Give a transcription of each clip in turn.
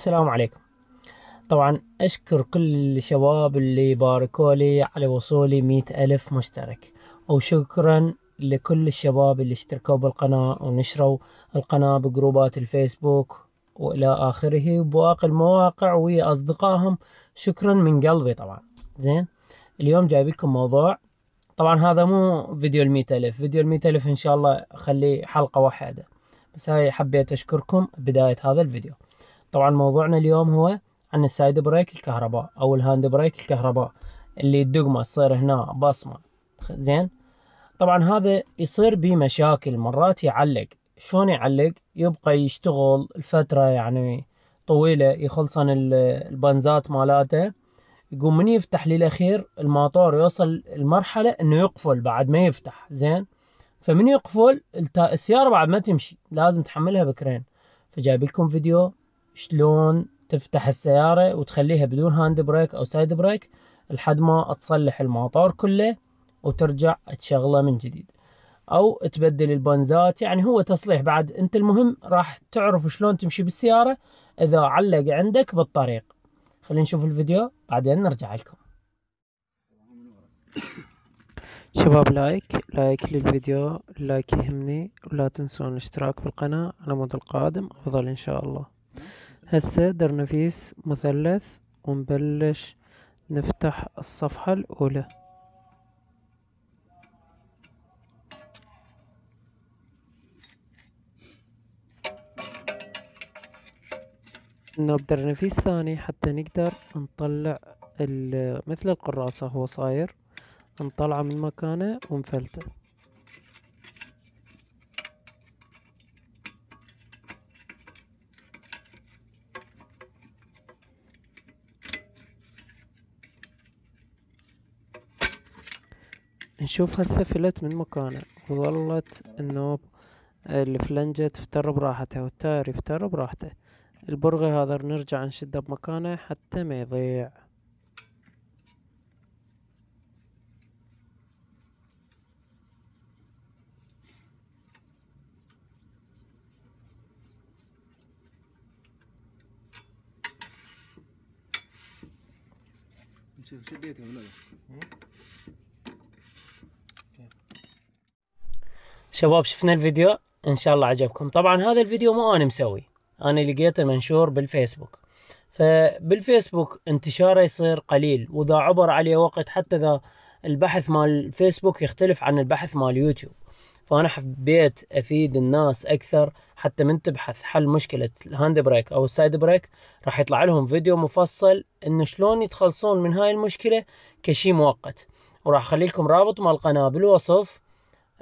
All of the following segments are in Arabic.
السلام عليكم طبعا أشكر كل الشباب اللي باركوا لي على وصولي مئة ألف مشترك وشكرا لكل الشباب اللي اشتركوا بالقناة ونشروا القناة بجروبات الفيسبوك وإلى آخره وباقي المواقع ويا أصدقائهم شكرا من قلبي طبعا زين اليوم جايب لكم موضوع طبعا هذا مو فيديو المئة ألف فيديو المئة ألف إن شاء الله خلي حلقة واحدة بس هاي حبيت أشكركم بداية هذا الفيديو طبعا موضوعنا اليوم هو عن السايد بريك الكهرباء او الهاند بريك الكهرباء اللي الدقمة تصير هنا بصمة زين طبعا هذا يصير بمشاكل مرات يعلق شلون يعلق يبقى يشتغل الفتره يعني طويلة يخلصن البنزات مالاته يقوم من يفتح للأخير الماطور يوصل المرحلة انه يقفل بعد ما يفتح زين فمن يقفل السيارة بعد ما تمشي لازم تحملها بكرين فجايب لكم فيديو شلون تفتح السيارة وتخليها بدون هاند بريك أو سايد بريك لحد ما تصلح الموتور كله وترجع تشغله من جديد أو تبدل البنزات يعني هو تصليح بعد أنت المهم راح تعرف شلون تمشي بالسيارة إذا علق عندك بالطريق خلينا نشوف الفيديو بعدين نرجع لكم شباب لايك لايك للفيديو لايك يهمني ولا تنسون الاشتراك بالقناة على مود القادم أفضل إن شاء الله هسه درنا فيس مثلث ونبلش نفتح الصفحة الأولى نبدأ نفيس ثاني حتى نقدر نطلع مثل القراصة هو صاير نطلعه من مكانه ونفلته نشوف هسه فلت من مكانه وظلت النوب الفلنجة تفتر براحتها والتاير يفتر براحته البرغي هذا نرجع نشده بمكانه حتى ما يضيع شديته ولا لا؟ إيه؟ شباب شفنا الفيديو ان شاء الله عجبكم طبعا هذا الفيديو مو انا مسوي انا لقيته منشور بالفيسبوك فبالفيسبوك انتشاره يصير قليل واذا عبر عليه وقت حتى اذا البحث مال الفيسبوك يختلف عن البحث مال يوتيوب فانا حبيت افيد الناس اكثر حتى من تبحث حل مشكله الهاند بريك او السايد بريك راح يطلع لهم فيديو مفصل انه شلون يتخلصون من هاي المشكله كشي مؤقت وراح اخلي لكم رابط مال القناه بالوصف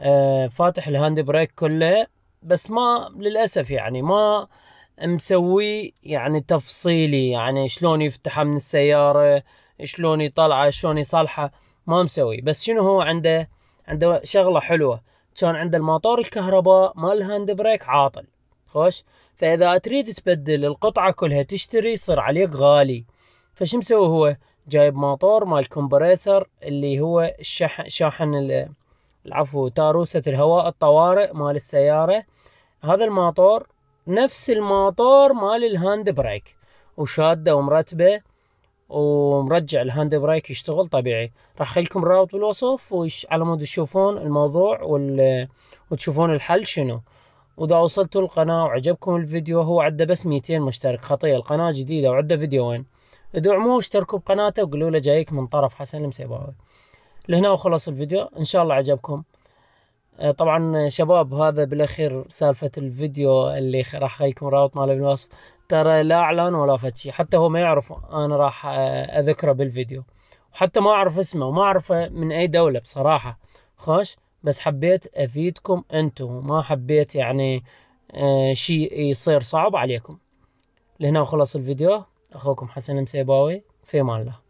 آه، فاتح الهاند بريك كله بس ما للاسف يعني ما مسوي يعني تفصيلي يعني شلون يفتحه من السياره شلون يطلعه شلون يصلحه ما مسوي بس شنو هو عنده عنده شغله حلوه كان عنده الماطور الكهرباء مال الهاند بريك عاطل خوش فاذا تريد تبدل القطعه كلها تشتري يصير عليك غالي فشو مسوي هو جايب موتور مال كومبريسر اللي هو الشحن شاحن العفو تاروسة الهواء الطوارئ مال السيارة هذا الماطور نفس الماطور مال الهاند بريك وشاده ومرتبه ومرجع الهاند بريك يشتغل طبيعي راح اخليكم الرابط بالوصف وش على مود تشوفون الموضوع وال... وتشوفون الحل شنو واذا وصلتوا القناة وعجبكم الفيديو هو عنده بس 200 مشترك خطية القناة جديدة وعنده فيديوين ادعموه واشتركوا بقناته وقولوا له جايك من طرف حسن المسيباوي لهنا وخلص الفيديو ان شاء الله عجبكم آه، طبعا شباب هذا بالاخير سالفة الفيديو اللي راح خليكم رابط ماله بالوصف ترى لا اعلان ولا فد حتى هو ما يعرف انا راح آه، اذكره بالفيديو وحتى ما اعرف اسمه وما اعرفه من اي دولة بصراحة خوش بس حبيت افيدكم انتو ما حبيت يعني آه، شيء يصير صعب عليكم لهنا وخلص الفيديو اخوكم حسن المسيباوي في امان الله